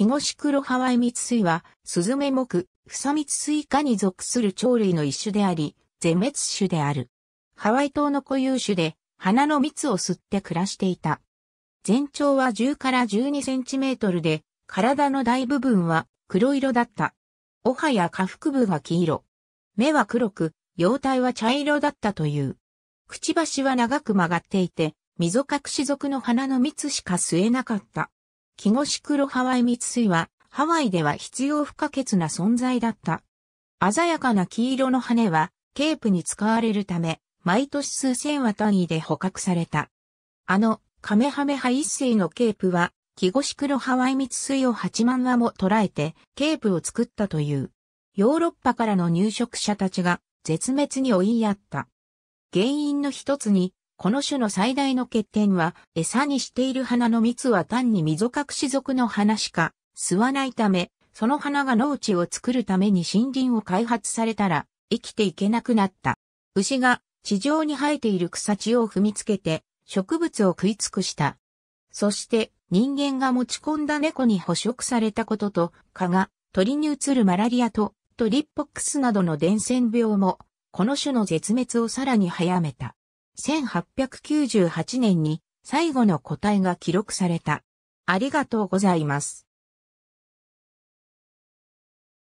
ヒゴシクロハワイ蜜水は、スズメ目、フサ蜜水科に属する鳥類の一種であり、全滅種である。ハワイ島の固有種で、花の蜜を吸って暮らしていた。全長は10から12センチメートルで、体の大部分は黒色だった。おはや下腹部が黄色。目は黒く、容体は茶色だったという。くちばしは長く曲がっていて、溝隠し属の花の蜜しか吸えなかった。キゴシクロハワイ密水は、ハワイでは必要不可欠な存在だった。鮮やかな黄色の羽は、ケープに使われるため、毎年数千羽単位で捕獲された。あの、カメハメハ一世のケープは、キゴシクロハワイ密水を8万羽も捕らえて、ケープを作ったという。ヨーロッパからの入植者たちが、絶滅に追いやった。原因の一つに、この種の最大の欠点は、餌にしている花の蜜は単に溝隠し属の花しか吸わないため、その花が農地を作るために森林を開発されたら、生きていけなくなった。牛が地上に生えている草地を踏みつけて、植物を食い尽くした。そして、人間が持ち込んだ猫に捕食されたことと、蚊が鳥に移るマラリアと、トリッポックスなどの伝染病も、この種の絶滅をさらに早めた。1898年に最後の個体が記録された。ありがとうございます。